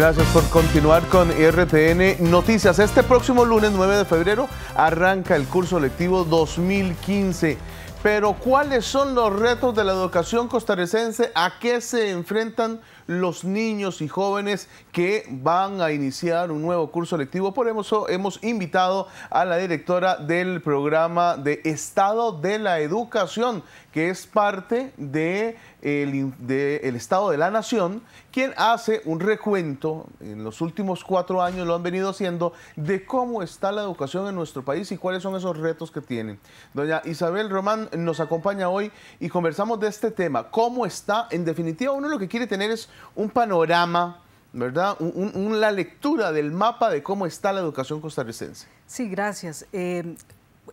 Gracias por continuar con RTN Noticias. Este próximo lunes 9 de febrero arranca el curso lectivo 2015. Pero ¿cuáles son los retos de la educación costarricense? ¿A qué se enfrentan los niños y jóvenes que van a iniciar un nuevo curso lectivo? Por eso hemos invitado a la directora del programa de Estado de la Educación, que es parte de el Estado de la Nación, quien hace un recuento, en los últimos cuatro años lo han venido haciendo, de cómo está la educación en nuestro país y cuáles son esos retos que tienen. Doña Isabel Román nos acompaña hoy y conversamos de este tema, cómo está, en definitiva, uno lo que quiere tener es un panorama. ¿Verdad? Un, la lectura del mapa de cómo está la educación costarricense. Sí, gracias. Eh,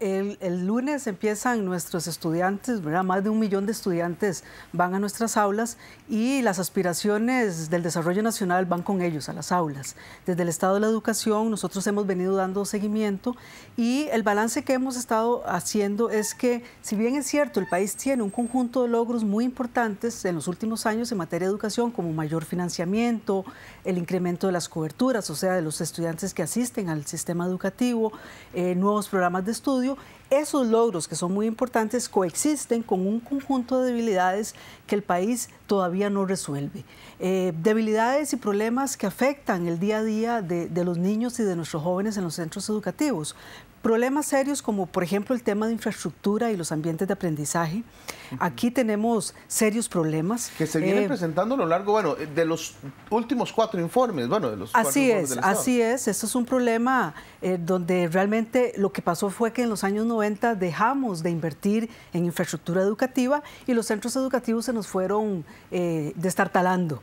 el, lunes empiezan nuestros estudiantes, más de un millón de estudiantes van a nuestras aulas y las aspiraciones del desarrollo nacional van con ellos a las aulas. Desde el Estado de la Educación nosotros hemos venido dando seguimiento y el balance que hemos estado haciendo es que si bien es cierto el país tiene un conjunto de logros muy importantes en los últimos años en materia de educación como mayor financiamiento, el incremento de las coberturas, o sea, de los estudiantes que asisten al sistema educativo, eh, nuevos programas de estudio, esos logros que son muy importantes coexisten con un conjunto de debilidades que el país todavía no resuelve. Eh, debilidades y problemas que afectan el día a día de, de los niños y de nuestros jóvenes en los centros educativos. Problemas serios como por ejemplo el tema de infraestructura y los ambientes de aprendizaje. Aquí tenemos serios problemas. Que se vienen eh, presentando a lo largo, bueno, de los últimos cuatro informes. Bueno, de los así es, así es. Esto es un problema eh, donde realmente lo que pasó fue que en los años 90 dejamos de invertir en infraestructura educativa y los centros educativos se nos fueron eh, destartalando,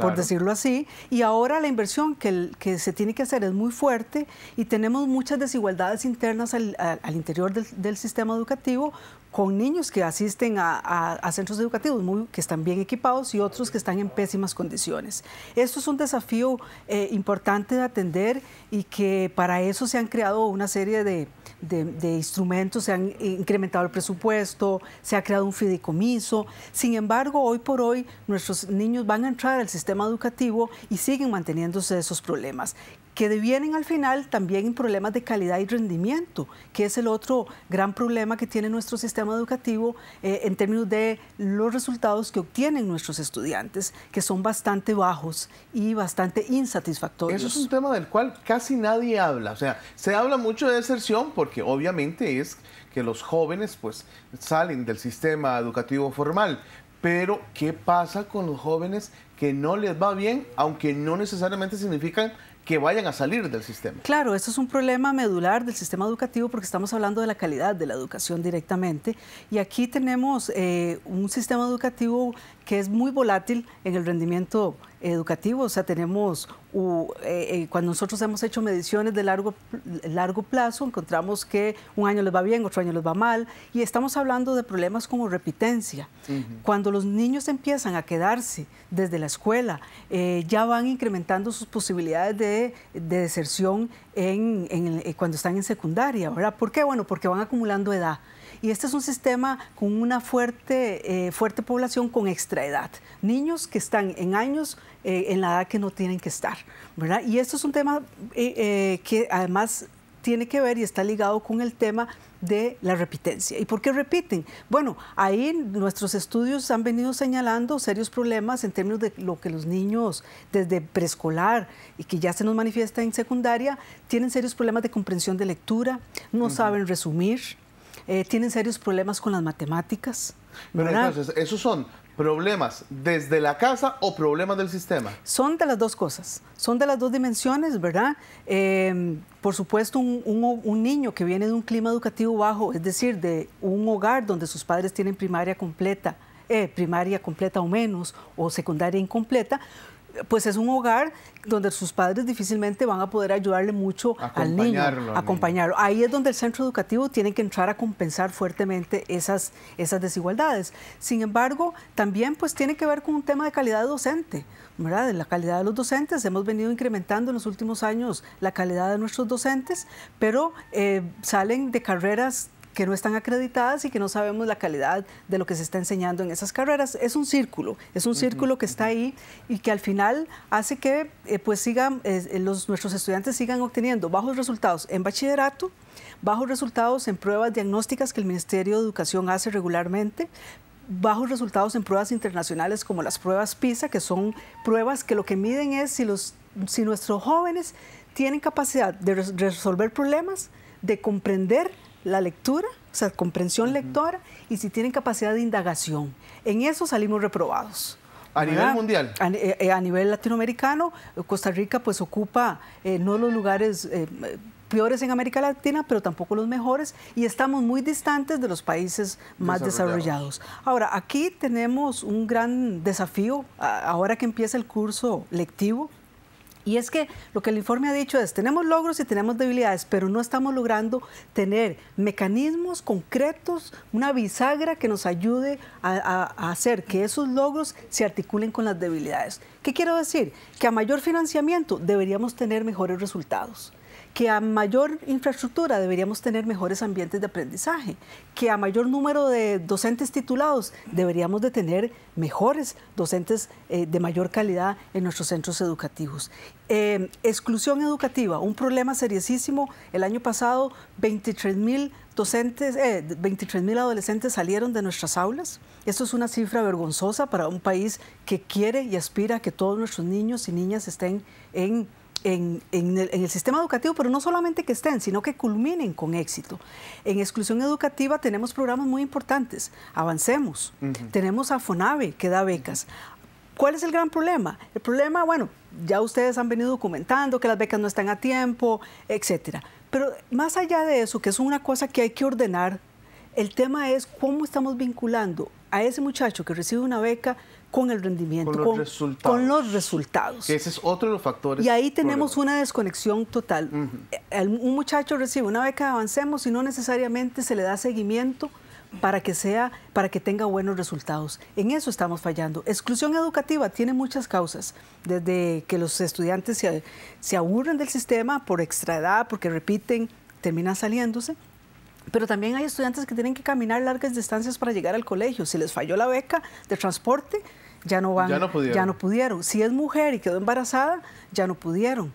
por decirlo así. Y ahora la inversión que, que se tiene que hacer es muy fuerte y tenemos muchas desigualdades internas al, interior del, sistema educativo con niños que asisten a, centros educativos muy, que están bien equipados y otros que están en pésimas condiciones. Esto es un desafío eh, importante de atender y que para eso se han creado una serie de, de, instrumentos, se han incrementado el presupuesto, se ha creado un fideicomiso. Sin embargo, hoy por hoy nuestros niños van a entrar al sistema educativo y siguen manteniéndose esos problemas que devienen al final también en problemas de calidad y rendimiento, que es el otro gran problema que tiene nuestro sistema educativo eh, en términos de los resultados que obtienen nuestros estudiantes, que son bastante bajos y bastante insatisfactorios. Eso es un tema del cual casi nadie habla, o sea, se habla mucho de deserción porque obviamente es que los jóvenes pues salen del sistema educativo formal, pero ¿qué pasa con los jóvenes que no les va bien, aunque no necesariamente significan que vayan a salir del sistema. Claro, esto es un problema medular del sistema educativo porque estamos hablando de la calidad de la educación directamente y aquí tenemos eh, un sistema educativo que es muy volátil en el rendimiento educativo. O sea, tenemos, eh, eh, cuando nosotros hemos hecho mediciones de largo, largo plazo, encontramos que un año les va bien, otro año les va mal, y estamos hablando de problemas como repitencia. Cuando los niños empiezan a quedarse desde la escuela, eh, ya van incrementando sus posibilidades de, deserción en, cuando están en secundaria, ¿verdad? ¿Por qué? Bueno, porque van acumulando edad. Y este es un sistema con una fuerte, eh, fuerte población con extraedad, niños que están en años eh, en la edad que no tienen que estar, Y esto es un tema eh, que además tiene que ver y está ligado con el tema de la repitencia. ¿Y por qué repiten? Bueno, ahí nuestros estudios han venido señalando serios problemas en términos de lo que los niños desde preescolar y que ya se nos manifiesta en secundaria, tienen serios problemas de comprensión de lectura, no saben resumir, eh, tienen serios problemas con las matemáticas. Pero entonces, esos son problemas desde la casa o problemas del sistema. Son de las dos cosas, son de las dos dimensiones, ¿verdad? Em, por supuesto, un, niño que viene de un clima educativo bajo, es decir, de un hogar donde sus padres tienen primaria completa, eh, primaria completa o menos, o secundaria incompleta, pues es un hogar donde sus padres difícilmente van a poder ayudarle mucho al niño, acompañarlo. Ahí es donde el centro educativo tiene que entrar a compensar fuertemente esas, esas desigualdades. Sin embargo, también pues tiene que ver con un tema de calidad docente, ¿verdad? De la calidad de los docentes. Hemos venido incrementando en los últimos años la calidad de nuestros docentes, pero eh, salen de carreras que no están acreditadas y que no sabemos la calidad de lo que se está enseñando en esas carreras. Es un círculo, es un círculo que está ahí y que al final hace que eh, pues sigan, eh, eh, los, nuestros estudiantes sigan obteniendo bajos resultados en bachillerato, bajos resultados en pruebas diagnósticas que el Ministerio de Educación hace regularmente, bajos resultados en pruebas internacionales como las pruebas PISA, que son pruebas que lo que miden es si, los, si nuestros jóvenes tienen capacidad de resolver problemas, de comprender la lectura, o sea, comprensión lectora, y si tienen capacidad de indagación. En eso salimos reprobados. ¿A nivel mundial? Eh, a, nivel latinoamericano, Costa Rica pues ocupa eh, no los lugares... Eh, peores en América Latina, pero tampoco los mejores, y estamos muy distantes de los países más desarrollados. Ahora, aquí tenemos un gran desafío, ahora que empieza el curso lectivo, y es que lo que el informe ha dicho es, tenemos logros y tenemos debilidades, pero no estamos logrando tener mecanismos concretos, una bisagra que nos ayude a, hacer que esos logros se articulen con las debilidades. ¿Qué quiero decir? Que a mayor financiamiento deberíamos tener mejores resultados que a mayor infraestructura deberíamos tener mejores ambientes de aprendizaje, que a mayor número de docentes titulados deberíamos de tener mejores docentes eh, de mayor calidad en nuestros centros educativos. Eh, exclusión educativa, un problema seriosísimo. El año pasado 23 docentes, eh, adolescentes salieron de nuestras aulas. Esto es una cifra vergonzosa para un país que quiere y aspira a que todos nuestros niños y niñas estén en en, el, sistema educativo, pero no solamente que estén, sino que culminen con éxito. En exclusión educativa tenemos programas muy importantes, avancemos, tenemos a FONAVE que da becas. ¿Cuál es el gran problema? El problema, bueno, ya ustedes han venido documentando que las becas no están a tiempo, etcétera. Pero más allá de eso, que es una cosa que hay que ordenar, el tema es cómo estamos vinculando a ese muchacho que recibe una beca con el rendimiento, con los, resultados. ese es otro de los factores. Y ahí tenemos una desconexión total. Un muchacho recibe una beca avancemos y no necesariamente se le da seguimiento para que sea, para que tenga buenos resultados. En eso estamos fallando. Exclusión educativa tiene muchas causas, desde que los estudiantes se, aburren del sistema por extraedad, porque repiten, termina saliéndose, pero también hay estudiantes que tienen que caminar largas distancias para llegar al colegio. Si les falló la beca de transporte, ya no van, ya no pudieron. Si es mujer y quedó embarazada, ya no pudieron.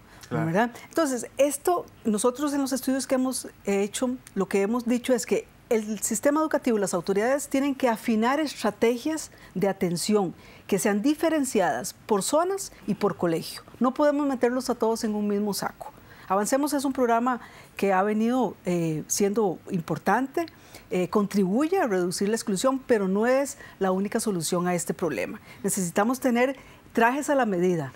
Entonces, esto, nosotros en los estudios que hemos hecho, lo que hemos dicho es que el sistema educativo y las autoridades tienen que afinar estrategias de atención que sean diferenciadas por zonas y por colegio. No podemos meterlos a todos en un mismo saco. Avancemos es un programa que ha venido eh, siendo importante, eh, contribuye a reducir la exclusión, pero no es la única solución a este problema. Necesitamos tener trajes a la medida,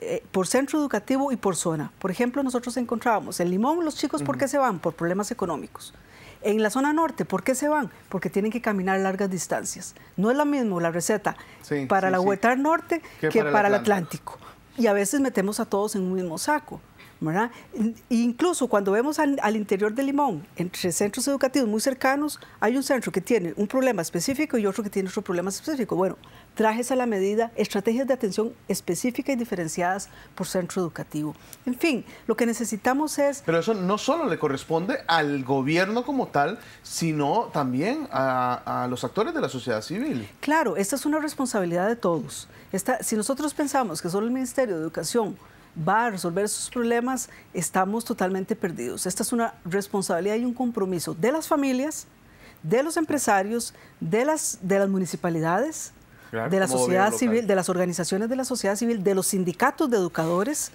eh, por centro educativo y por zona. Por ejemplo, nosotros encontrábamos en Limón los chicos, ¿por qué se van? Por problemas económicos. En la zona norte, ¿por qué se van? Porque tienen que caminar largas distancias. No es la misma la receta para la huetar norte que, para, el Atlántico. Y a veces metemos a todos en un mismo saco. Incluso cuando vemos al, interior de Limón, entre centros educativos muy cercanos, hay un centro que tiene un problema específico y otro que tiene otro problema específico. Bueno, trajes a la medida, estrategias de atención específicas y diferenciadas por centro educativo. En fin, lo que necesitamos es... Pero eso no solo le corresponde al gobierno como tal, sino también a, los actores de la sociedad civil. Claro, esta es una responsabilidad de todos. si nosotros pensamos que solo el Ministerio de Educación va a resolver esos problemas, estamos totalmente perdidos. Esta es una responsabilidad y un compromiso de las familias, de los empresarios, de las, de las municipalidades, de la sociedad civil, de las organizaciones de la sociedad civil, de los sindicatos de educadores,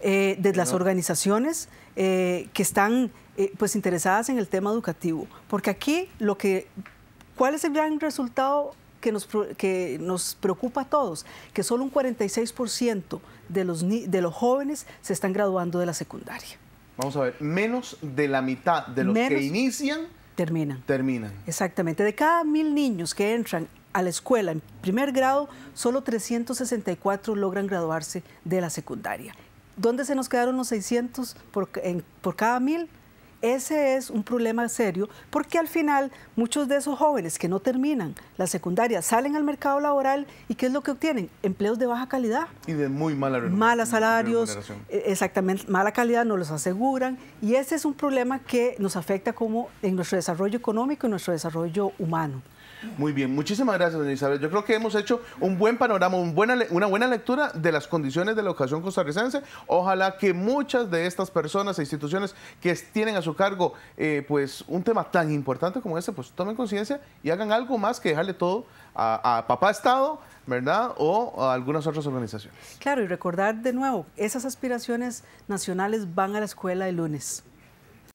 eh, de las organizaciones eh, que están eh, pues interesadas en el tema educativo. Porque aquí lo que, ¿cuál es el gran resultado que nos, que nos preocupa a todos, que solo un 46% de los, de los jóvenes se están graduando de la secundaria. Vamos a ver, menos de la mitad de los que inician terminan. Exactamente. De cada mil niños que entran a la escuela en primer grado, solo 364 logran graduarse de la secundaria. ¿Dónde se nos quedaron los 600 por cada mil? Ese es un problema serio porque al final muchos de esos jóvenes que no terminan la secundaria salen al mercado laboral y ¿qué es lo que obtienen? Empleos de baja calidad. Y de muy mala Malos salarios, eh, exactamente, mala calidad, no los aseguran. Y ese es un problema que nos afecta como en nuestro desarrollo económico y nuestro desarrollo humano. Muy bien, muchísimas gracias, doña Isabel. Yo creo que hemos hecho un buen panorama, una buena lectura de las condiciones de la educación costarricense. Ojalá que muchas de estas personas e instituciones que tienen a su cargo eh, pues un tema tan importante como este, pues tomen conciencia y hagan algo más que dejarle todo a, a papá Estado, ¿verdad? O a algunas otras organizaciones. Claro, y recordar de nuevo, esas aspiraciones nacionales van a la escuela el lunes.